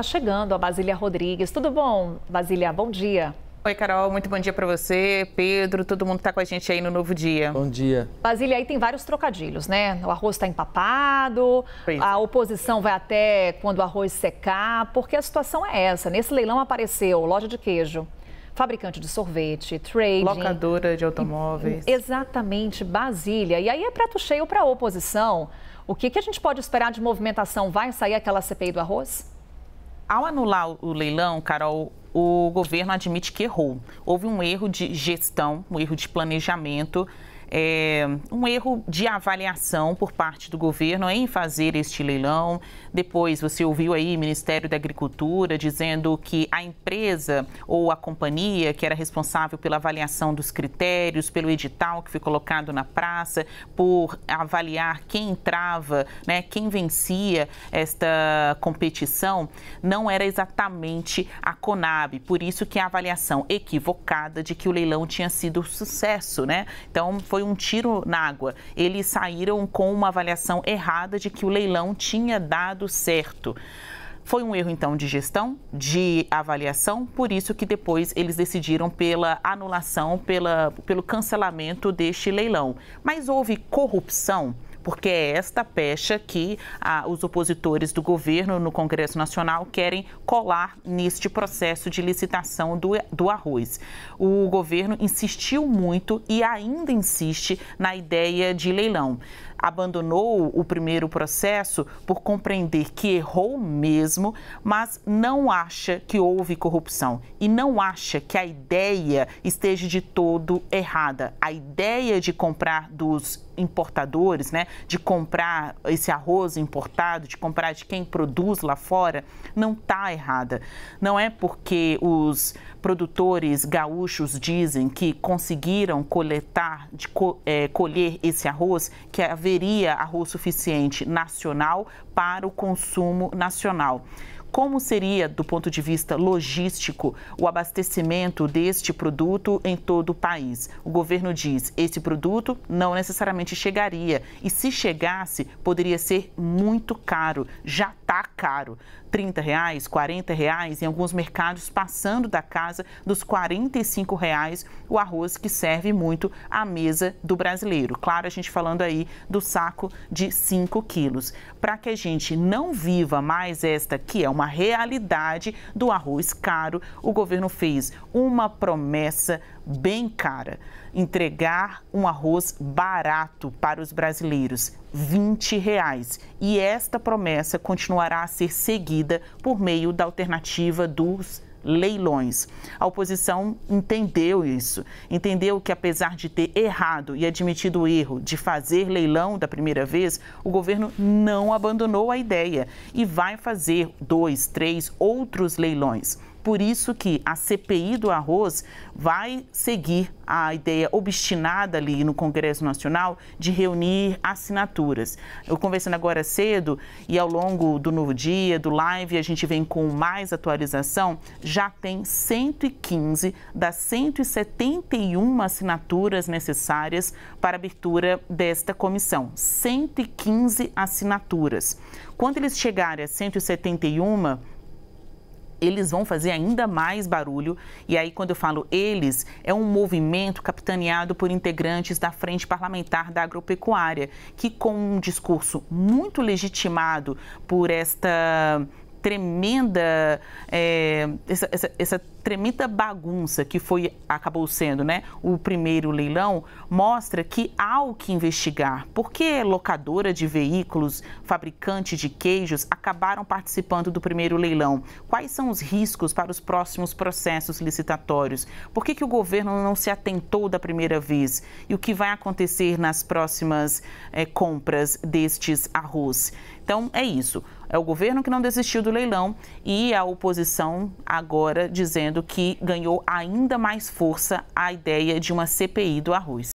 está chegando a Basília Rodrigues. Tudo bom, Basília? Bom dia. Oi, Carol, muito bom dia para você, Pedro, todo mundo que está com a gente aí no Novo Dia. Bom dia. Basília, aí tem vários trocadilhos, né? O arroz está empapado, a é. oposição vai até quando o arroz secar, porque a situação é essa. Nesse leilão apareceu loja de queijo, fabricante de sorvete, trading. Locadora de automóveis. Exatamente, Basília. E aí é prato cheio para a oposição. O que, que a gente pode esperar de movimentação? Vai sair aquela CPI do arroz? ao anular o leilão, Carol, o governo admite que errou. Houve um erro de gestão, um erro de planejamento é, um erro de avaliação por parte do governo em fazer este leilão. Depois você ouviu aí o Ministério da Agricultura dizendo que a empresa ou a companhia que era responsável pela avaliação dos critérios, pelo edital que foi colocado na praça, por avaliar quem entrava, né, quem vencia esta competição, não era exatamente a Conab. Por isso que a avaliação equivocada de que o leilão tinha sido sucesso, né? Então foi foi um tiro na água. Eles saíram com uma avaliação errada de que o leilão tinha dado certo. Foi um erro, então, de gestão, de avaliação, por isso que depois eles decidiram pela anulação, pela, pelo cancelamento deste leilão. Mas houve corrupção? porque é esta pecha que ah, os opositores do governo no Congresso Nacional querem colar neste processo de licitação do, do arroz. O governo insistiu muito e ainda insiste na ideia de leilão abandonou o primeiro processo por compreender que errou mesmo, mas não acha que houve corrupção e não acha que a ideia esteja de todo errada. A ideia de comprar dos importadores, né, de comprar esse arroz importado, de comprar de quem produz lá fora, não está errada. Não é porque os produtores gaúchos dizem que conseguiram coletar, de, é, colher esse arroz que haveria haveria arroz suficiente nacional para o consumo nacional como seria, do ponto de vista logístico, o abastecimento deste produto em todo o país. O governo diz: esse produto não necessariamente chegaria e, se chegasse, poderia ser muito caro. Já Tá caro. 30 reais, 40 reais, em alguns mercados passando da casa dos 45 reais o arroz que serve muito à mesa do brasileiro. Claro, a gente falando aí do saco de 5 quilos. Para que a gente não viva mais esta que é uma realidade do arroz caro, o governo fez uma promessa bem cara. Entregar um arroz barato para os brasileiros, 20 reais. E esta promessa continuará a ser seguida por meio da alternativa dos leilões. A oposição entendeu isso, entendeu que apesar de ter errado e admitido o erro de fazer leilão da primeira vez, o governo não abandonou a ideia e vai fazer dois, três outros leilões. Por isso que a CPI do arroz vai seguir a ideia obstinada ali no Congresso Nacional de reunir assinaturas. Eu conversando agora cedo e ao longo do novo dia, do live, a gente vem com mais atualização, já tem 115 das 171 assinaturas necessárias para a abertura desta comissão. 115 assinaturas. Quando eles chegarem a 171, eles vão fazer ainda mais barulho. E aí, quando eu falo eles, é um movimento capitaneado por integrantes da Frente Parlamentar da Agropecuária, que com um discurso muito legitimado por esta tremenda. É, essa, essa, essa tremenda bagunça que foi acabou sendo, né, o primeiro leilão, mostra que há o que investigar. Porque locadora de veículos, fabricante de queijos acabaram participando do primeiro leilão? Quais são os riscos para os próximos processos licitatórios? Por que, que o governo não se atentou da primeira vez? E o que vai acontecer nas próximas é, compras destes arroz? Então, é isso. É o governo que não desistiu do leilão e a oposição agora dizendo que ganhou ainda mais força a ideia de uma CPI do arroz.